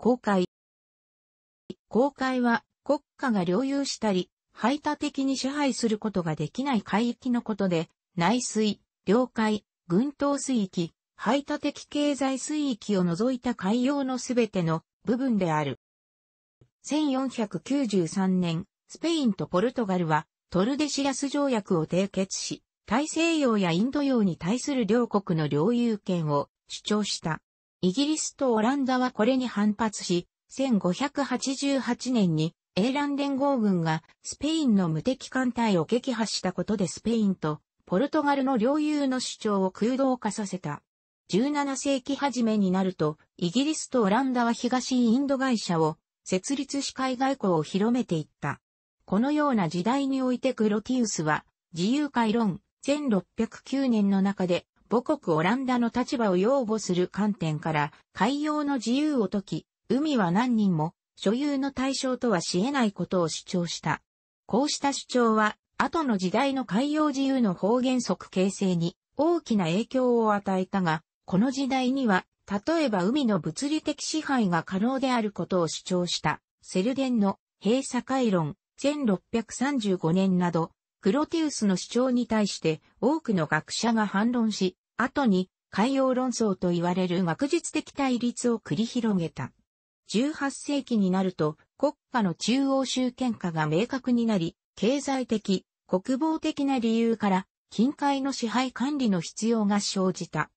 公開。公開は国家が領有したり、排他的に支配することができない海域のことで、内水、領海、群島水域、排他的経済水域を除いた海洋のすべての部分である。1493年、スペインとポルトガルはトルデシアス条約を締結し、大西洋やインド洋に対する両国の領有権を主張した。イギリスとオランダはこれに反発し、1588年に英蘭連合軍がスペインの無敵艦隊を撃破したことでスペインとポルトガルの領有の主張を空洞化させた。17世紀初めになると、イギリスとオランダは東インド会社を設立し海外交を広めていった。このような時代においてグロティウスは自由回論1609年の中で母国オランダの立場を擁護する観点から海洋の自由を解き、海は何人も所有の対象とはし得ないことを主張した。こうした主張は、後の時代の海洋自由の法原則形成に大きな影響を与えたが、この時代には、例えば海の物理的支配が可能であることを主張した、セルデンの閉鎖回論1635年など、クロティウスの主張に対して多くの学者が反論し、後に海洋論争と言われる学術的対立を繰り広げた。18世紀になると国家の中央集権化が明確になり、経済的、国防的な理由から近海の支配管理の必要が生じた。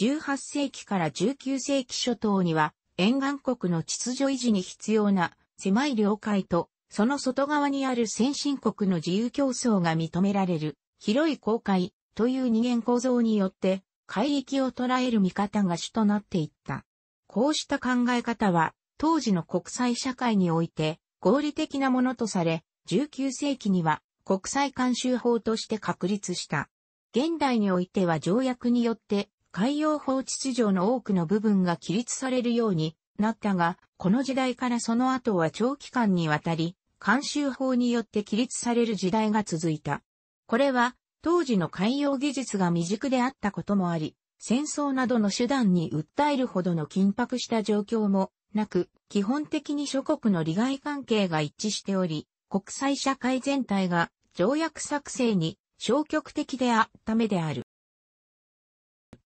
18世紀から19世紀初頭には沿岸国の秩序維持に必要な狭い領海とその外側にある先進国の自由競争が認められる、広い公海という二元構造によって、海域を捉える見方が主となっていった。こうした考え方は、当時の国際社会において、合理的なものとされ、19世紀には国際慣習法として確立した。現代においては条約によって海洋法秩序の多くの部分が規律されるようになったが、この時代からその後は長期間にわたり慣習法によって規律される時代が続いた。これは、当時の海洋技術が未熟であったこともあり、戦争などの手段に訴えるほどの緊迫した状況もなく、基本的に諸国の利害関係が一致しており、国際社会全体が条約作成に消極的であっためである。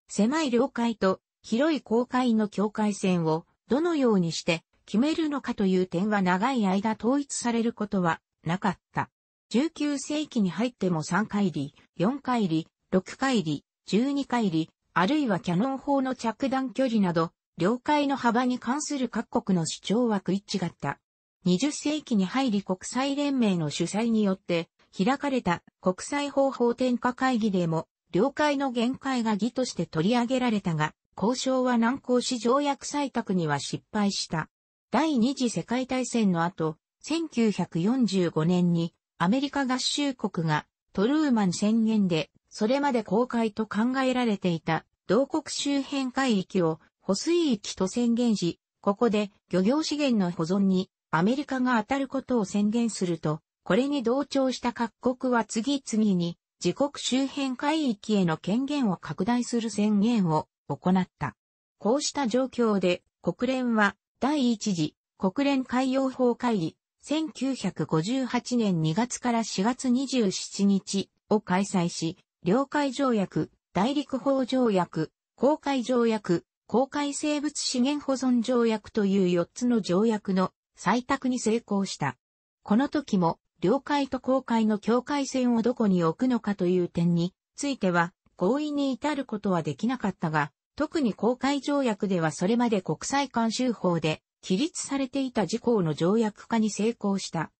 狭い領海と広い公海の境界線をどのようにして決めるのかという点は長い間統一されることはなかった。19世紀に入っても3回り、4回り、6回り、12回り、あるいはキャノン砲の着弾距離など、領海の幅に関する各国の主張は食い違った。20世紀に入り国際連盟の主催によって開かれた国際方法転下会議でも領海の限界が義として取り上げられたが、交渉は難航し条約採択には失敗した。第二次世界大戦の後、1945年にアメリカ合衆国がトルーマン宣言でそれまで公開と考えられていた同国周辺海域を保水域と宣言し、ここで漁業資源の保存にアメリカが当たることを宣言すると、これに同調した各国は次々に自国周辺海域への権限を拡大する宣言を行った。こうした状況で国連は第一次国連海洋法会議1958年2月から4月27日を開催し、領海条約、大陸法条約、公海条約、公海生物資源保存条約という4つの条約の採択に成功した。この時も、領海と公海の境界線をどこに置くのかという点については、合意に至ることはできなかったが、特に公開条約ではそれまで国際慣習法で規律されていた事項の条約化に成功した。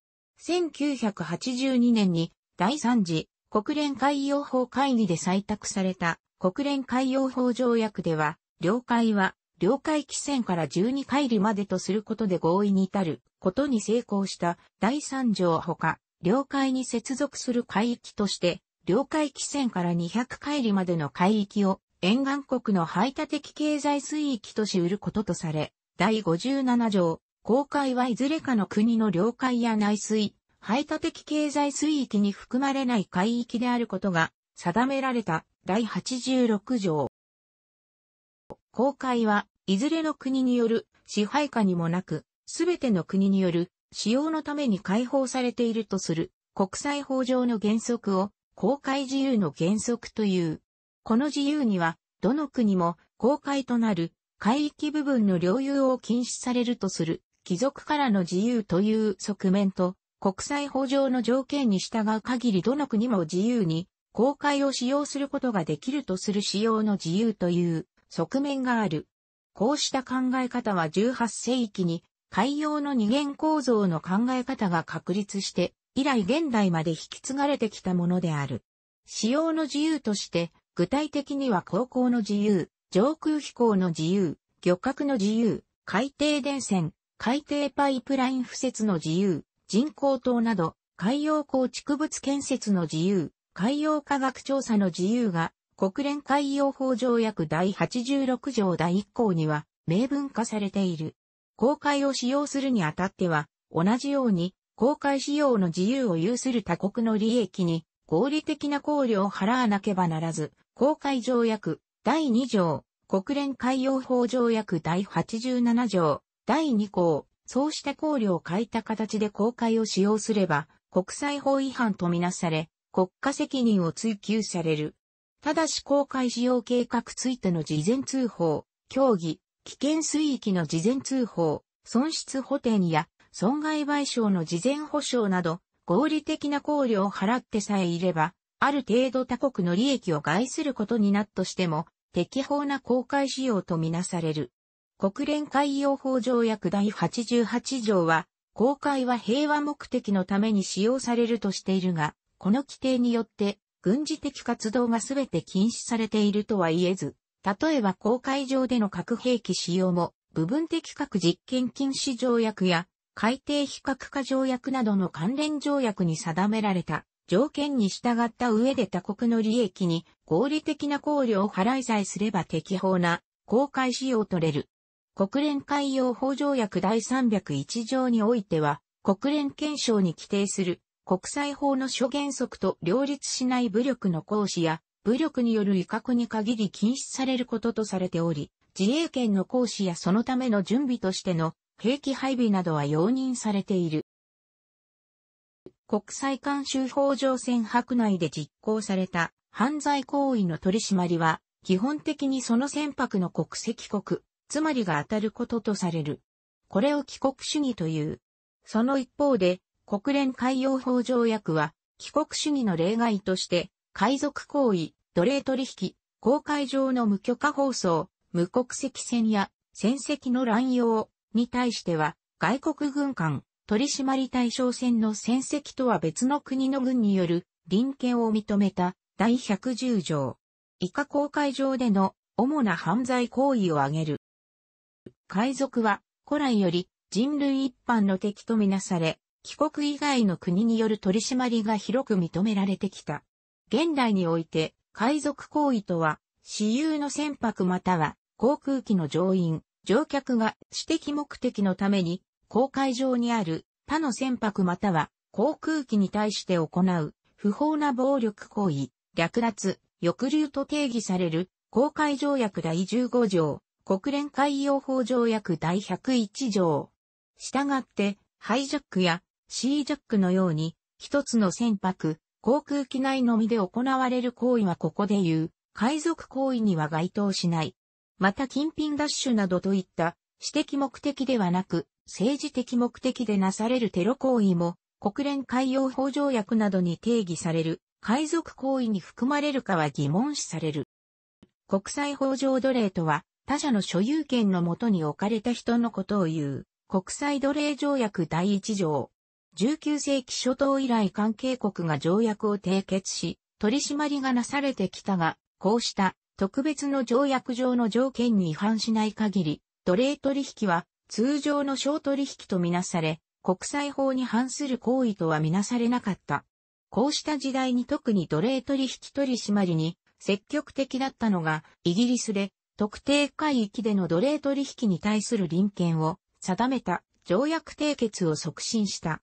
1982年に第3次国連海洋法会議で採択された国連海洋法条約では、領海は領海基線から12海里までとすることで合意に至ることに成功した第3条ほか、領海に接続する海域として、領海基線から200海里までの海域を沿岸国の排他的経済水域とし得ることとされ、第57条、公海はいずれかの国の領海や内水、排他的経済水域に含まれない海域であることが定められた第86条。公海はいずれの国による支配下にもなく、すべての国による使用のために解放されているとする国際法上の原則を公海自由の原則という。この自由には、どの国も公海となる海域部分の領有を禁止されるとする貴族からの自由という側面と、国際法上の条件に従う限りどの国も自由に公開を使用することができるとする使用の自由という側面がある。こうした考え方は18世紀に海洋の二元構造の考え方が確立して以来現代まで引き継がれてきたものである。使用の自由として具体的には航行の自由、上空飛行の自由、漁獲の自由、海底電線、海底パイプライン敷設の自由、人工島など、海洋構築物建設の自由、海洋科学調査の自由が、国連海洋法条約第86条第1項には、明文化されている。公海を使用するにあたっては、同じように、公海使用の自由を有する他国の利益に、合理的な考慮を払わなければならず、公海条約第2条、国連海洋法条約第87条、第2項、そうした考慮を欠いた形で公海を使用すれば、国際法違反とみなされ、国家責任を追及される。ただし公開使用計画ついての事前通報、協議、危険水域の事前通報、損失補填や損害賠償の事前保障など、合理的な考慮を払ってさえいれば、ある程度他国の利益を害することになっとしても、適法な公開使用とみなされる。国連海洋法条約第88条は、公開は平和目的のために使用されるとしているが、この規定によって、軍事的活動が全て禁止されているとは言えず、例えば公海上での核兵器使用も、部分的核実験禁止条約や、海底非核化条約などの関連条約に定められた。条件に従った上で他国の利益に合理的な考慮を払いさえすれば適法な公開使用取れる。国連海洋法条約第301条においては、国連憲章に規定する国際法の諸原則と両立しない武力の行使や、武力による威嚇に限り禁止されることとされており、自衛権の行使やそのための準備としての兵器配備などは容認されている。国際慣習法上船舶内で実行された犯罪行為の取り締まりは、基本的にその船舶の国籍国、つまりが当たることとされる。これを帰国主義という。その一方で、国連海洋法条約は、帰国主義の例外として、海賊行為、奴隷取引、公海上の無許可放送、無国籍船や船籍の乱用に対しては、外国軍艦、取締対象戦の戦績とは別の国の軍による臨権を認めた第110条。以下公海上での主な犯罪行為を挙げる。海賊は古来より人類一般の敵とみなされ、帰国以外の国による取締りが広く認められてきた。現代において海賊行為とは、私有の船舶または航空機の乗員、乗客が私的目的のために公海上にある他の船舶または航空機に対して行う不法な暴力行為、略奪、抑留と定義される公海条約第15条、国連海洋法条約第101条。従って、ハイジャックやシージャックのように、一つの船舶、航空機内のみで行われる行為はここで言う、海賊行為には該当しない。また近品ダッシュなどといった私的目的ではなく、政治的目的でなされるテロ行為も、国連海洋法条約などに定義される、海賊行為に含まれるかは疑問視される。国際法上奴隷とは、他者の所有権のもとに置かれた人のことを言う、国際奴隷条約第一条。19世紀初頭以来関係国が条約を締結し、取り締まりがなされてきたが、こうした特別の条約上の条件に違反しない限り、奴隷取引は通常の商取引とみなされ、国際法に反する行為とはみなされなかった。こうした時代に特に奴隷取引取締りに積極的だったのが、イギリスで特定海域での奴隷取引に対する臨権を定めた条約締結を促進した。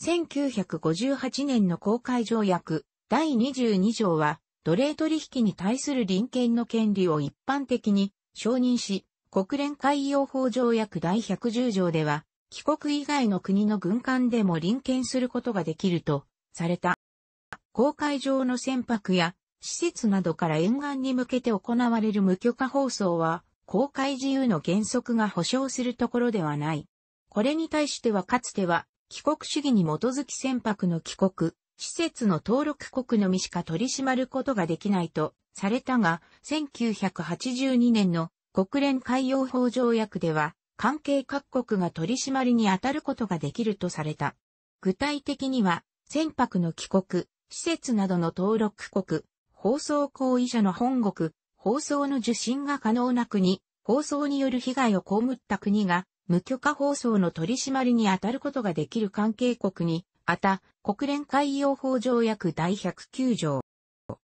1958年の公開条約第22条は奴隷取引に対する臨権の権利を一般的に承認し、国連海洋法条約第110条では、帰国以外の国の軍艦でも臨検することができると、された。公海上の船舶や、施設などから沿岸に向けて行われる無許可放送は、公開自由の原則が保障するところではない。これに対してはかつては、帰国主義に基づき船舶の帰国、施設の登録国のみしか取り締まることができないとされたが、1982年の国連海洋法条約では、関係各国が取り締まりに当たることができるとされた。具体的には、船舶の帰国、施設などの登録国、放送行為者の本国、放送の受信が可能な国、放送による被害を被った国が、無許可放送の取り締まりに当たることができる関係国に、また、国連海洋法条約第109条、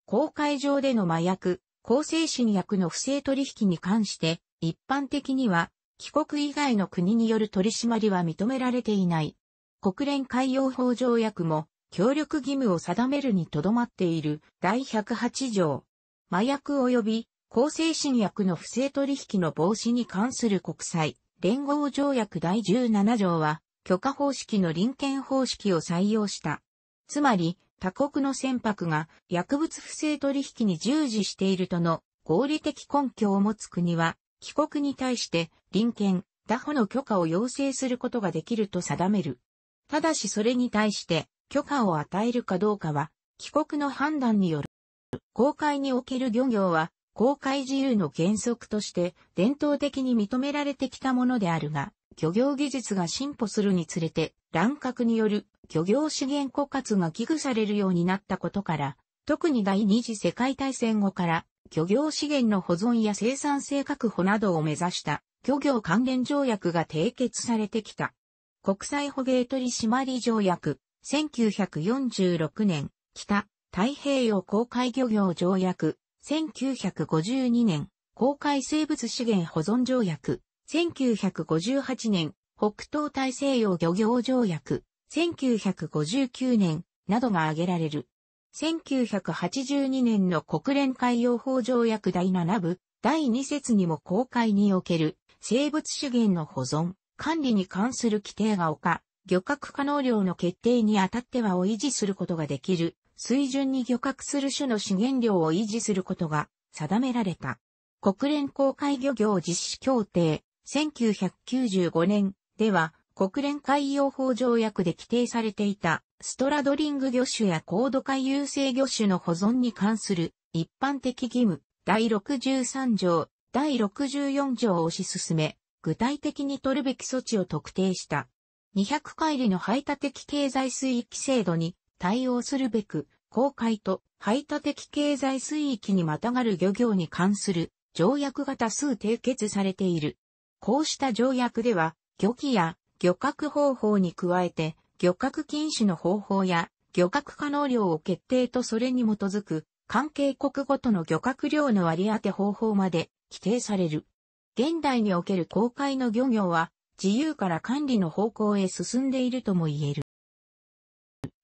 公海上での麻薬、公正新薬の不正取引に関して、一般的には、帰国以外の国による取締りは認められていない。国連海洋法条約も、協力義務を定めるにとどまっている第108条。麻薬及び向精神薬の不正取引の防止に関する国際連合条約第17条は許可方式の臨権方式を採用した。つまり、他国の船舶が薬物不正取引に従事しているとの合理的根拠を持つ国は、帰国に対して臨検、他保の許可を要請することができると定める。ただしそれに対して許可を与えるかどうかは、帰国の判断による。公海における漁業は、公海自由の原則として伝統的に認められてきたものであるが、漁業技術が進歩するにつれて、乱獲による漁業資源枯渇が危惧されるようになったことから、特に第二次世界大戦後から漁業資源の保存や生産性確保などを目指した漁業関連条約が締結されてきた。国際捕鯨取締条約、1946年、北、太平洋公海漁業条約、1952年、公海生物資源保存条約、1958年、北東大西洋漁業条約、1959年などが挙げられる。1982年の国連海洋法条約第7部、第2節にも公開における生物資源の保存、管理に関する規定が丘、漁獲可能量の決定にあたってはを維持することができる水準に漁獲する種の資源量を維持することが定められた。国連公開漁業実施協定1995年では国連海洋法条約で規定されていたストラドリング魚種や高度海遊性魚種の保存に関する一般的義務第63条、第64条を推し進め、具体的に取るべき措置を特定した。200回りの排他的経済水域制度に対応するべく、公海と排他的経済水域にまたがる漁業に関する条約が多数締結されている。こうした条約では、漁期や漁獲方法に加えて、漁獲禁止の方法や、漁獲可能量を決定とそれに基づく、関係国ごとの漁獲量の割り当て方法まで規定される。現代における公開の漁業は、自由から管理の方向へ進んでいるとも言える。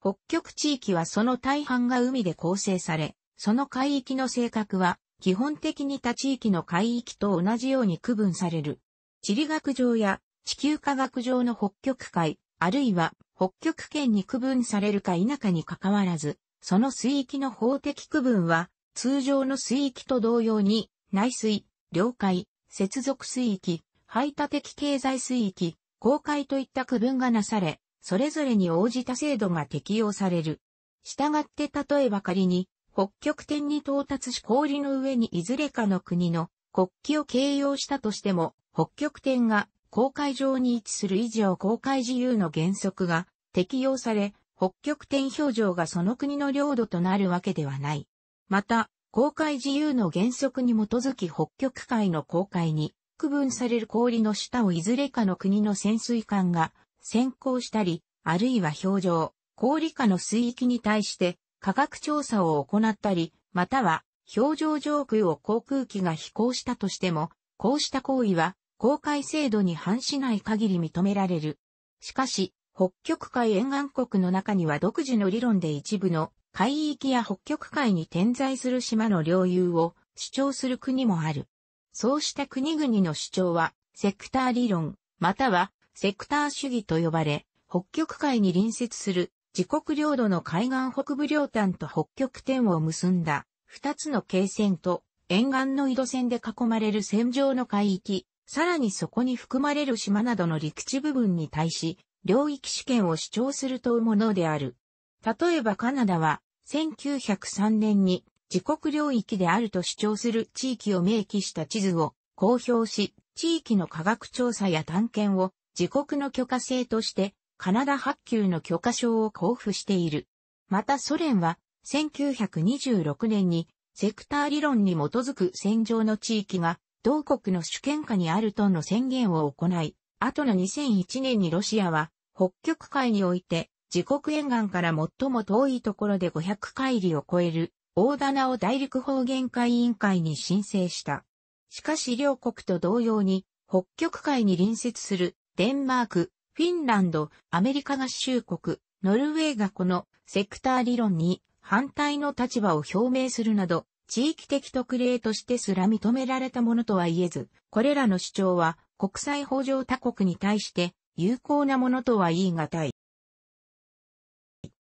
北極地域はその大半が海で構成され、その海域の性格は、基本的に他地域の海域と同じように区分される。地理学上や地球科学上の北極海、あるいは北極圏に区分されるか否かに関わらず、その水域の法的区分は、通常の水域と同様に、内水、領海、接続水域、排他的経済水域、公海といった区分がなされ、それぞれに応じた制度が適用される。したがって例えば仮に、北極点に到達し氷の上にいずれかの国の国旗を形容したとしても、北極点が公海上に位置する以上公海自由の原則が適用され、北極点表情がその国の領土となるわけではない。また、公海自由の原則に基づき北極海の公海に区分される氷の下をいずれかの国の潜水艦が先行したり、あるいは表情、氷下の水域に対して科学調査を行ったり、または表情上空を航空機が飛行したとしても、こうした行為は公開制度に反しない限り認められる。しかし、北極海沿岸国の中には独自の理論で一部の海域や北極海に点在する島の領有を主張する国もある。そうした国々の主張は、セクター理論、またはセクター主義と呼ばれ、北極海に隣接する自国領土の海岸北部領端と北極点を結んだ二つの経線と沿岸の井戸線で囲まれる線上の海域さらにそこに含まれる島などの陸地部分に対し、領域主権を主張するというものである。例えばカナダは、1903年に自国領域であると主張する地域を明記した地図を公表し、地域の科学調査や探検を自国の許可制として、カナダ発給の許可証を交付している。またソ連は、1926年にセクター理論に基づく戦場の地域が同国の主権下にあるとの宣言を行い、後の2001年にロシアは、北極海において、自国沿岸から最も遠いところで500海里を超える、大棚を大陸方言会委員会に申請した。しかし両国と同様に、北極海に隣接する、デンマーク、フィンランド、アメリカ合衆国、ノルウェーがこのセクター理論に反対の立場を表明するなど、地域的特例としてすら認められたものとは言えず、これらの主張は国際法上他国に対して有効なものとは言い難い。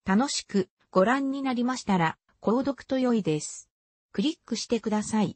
楽しくご覧になりましたら、購読と良いです。クリックしてください。